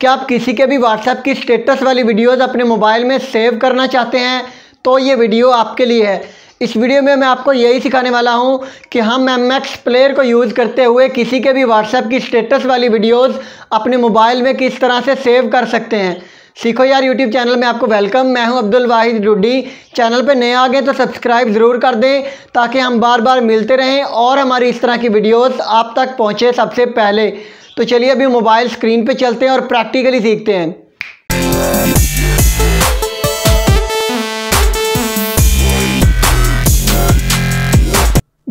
क्या आप किसी के भी व्हाट्सएप की स्टेटस वाली वीडियोस अपने मोबाइल में सेव करना चाहते हैं तो ये वीडियो आपके लिए है इस वीडियो में मैं आपको यही सिखाने वाला हूँ कि हम एम एक्स प्लेयर को यूज़ करते हुए किसी के भी व्हाट्सएप की स्टेटस वाली वीडियोस अपने मोबाइल में किस तरह से सेव कर सकते हैं सीखो यार यूट्यूब चैनल में आपको वेलकम मैं हूं अब्दुल वाहिद रूडी चैनल पर नए आ गए तो सब्सक्राइब ज़रूर कर दें ताकि हम बार बार मिलते रहें और हमारी इस तरह की वीडियोज़ आप तक पहुँचें सबसे पहले तो चलिए अभी मोबाइल स्क्रीन पे चलते हैं और प्रैक्टिकली सीखते हैं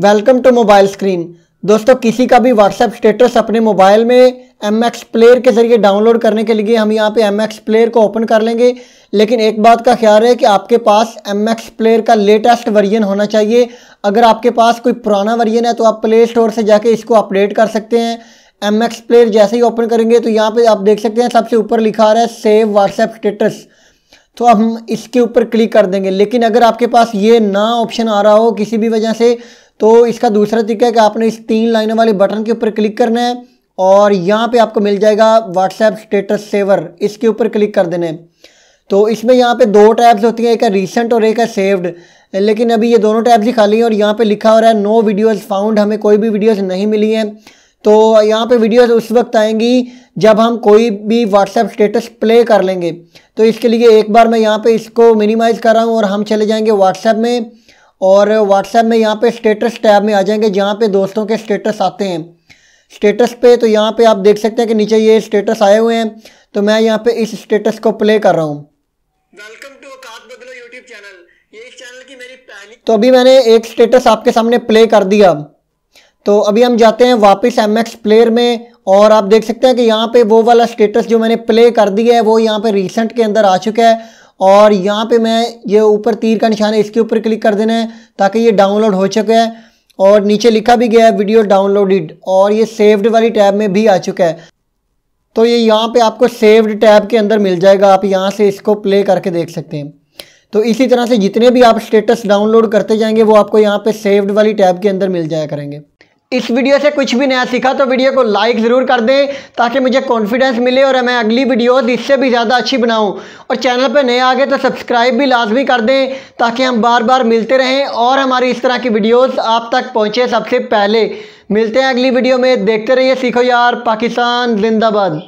वेलकम टू मोबाइल स्क्रीन दोस्तों किसी का भी व्हाट्सएप स्टेटस अपने मोबाइल में एम एक्स प्लेयर के ज़रिए डाउनलोड करने के लिए हम यहाँ पे एम एक्स प्लेयर को ओपन कर लेंगे लेकिन एक बात का ख्याल है कि आपके पास एम एक्स प्लेयर का लेटेस्ट वर्जन होना चाहिए अगर आपके पास कोई पुराना वर्जन है तो आप प्ले स्टोर से जाके इसको अपडेट कर सकते हैं एम एक्स प्लेयर जैसे ही ओपन करेंगे तो यहाँ पे आप देख सकते हैं सबसे ऊपर लिखा आ रहा है सेव व्हाट्सएप स्टेटस तो हम इसके ऊपर क्लिक कर देंगे लेकिन अगर आपके पास ये ना ऑप्शन आ रहा हो किसी भी वजह से तो इसका दूसरा तरीका है कि आपने इस तीन लाइनों वाले बटन के ऊपर क्लिक करना है और यहाँ पे आपको मिल जाएगा व्हाट्सएप स्टेटस सेवर इसके ऊपर क्लिक कर देना है तो इसमें यहाँ पे दो टैब्स होती हैं एक है रिसेंट और एक है सेव्ड लेकिन अभी ये दोनों टैब्स ही खाली हैं और यहाँ पे लिखा हो रहा है नो वीडियोस फाउंड हमें कोई भी वीडियोस नहीं मिली हैं तो यहाँ पे वीडियोस उस वक्त आएंगी जब हम कोई भी व्हाट्सएप स्टेटस प्ले कर लेंगे तो इसके लिए एक बार मैं यहाँ पे इसको मिनिमाइज़ कर रहा हूँ और हम चले जाएंगे व्हाट्सएप में और व्हाट्सएप में यहाँ पे स्टेटस टैब में आ जाएंगे जहाँ पे दोस्तों के स्टेटस आते हैं स्टेटस पे तो यहाँ पे आप देख सकते हैं कि नीचे ये स्टेटस आए हुए हैं तो मैं यहाँ पे इस स्टेटस को प्ले कर रहा हूँ वेलकम चैनल की तो अभी मैंने एक स्टेटस आपके सामने प्ले कर दिया तो अभी हम जाते हैं वापस एम एक्स प्लेयर में और आप देख सकते हैं कि यहाँ पे वो वाला स्टेटस जो मैंने प्ले कर दिया है वो यहाँ पे रिसेंट के अंदर आ चुका है और यहाँ पे मैं ये ऊपर तीर का निशान है इसके ऊपर क्लिक कर देना है ताकि ये डाउनलोड हो चुका है और नीचे लिखा भी गया है वीडियो डाउनलोडेड और ये सेव्ड वाली टैब में भी आ चुका है तो ये यहाँ पर आपको सेव्ड टैब के अंदर मिल जाएगा आप यहाँ से इसको प्ले करके देख सकते हैं तो इसी तरह से जितने भी आप स्टेटस डाउनलोड करते जाएंगे वो आपको यहाँ पे सेव्ड वाली टैब के अंदर मिल जाया करेंगे इस वीडियो से कुछ भी नया सीखा तो वीडियो को लाइक ज़रूर कर दें ताकि मुझे कॉन्फिडेंस मिले और मैं अगली वीडियोज़ इससे भी ज़्यादा अच्छी बनाऊं और चैनल पर नए गए तो सब्सक्राइब भी लाजमी कर दें ताकि हम बार बार मिलते रहें और हमारी इस तरह की वीडियोज़ आप तक पहुँचे सबसे पहले मिलते हैं अगली वीडियो में देखते रहिए सीखो यार पाकिस्तान जिंदाबाद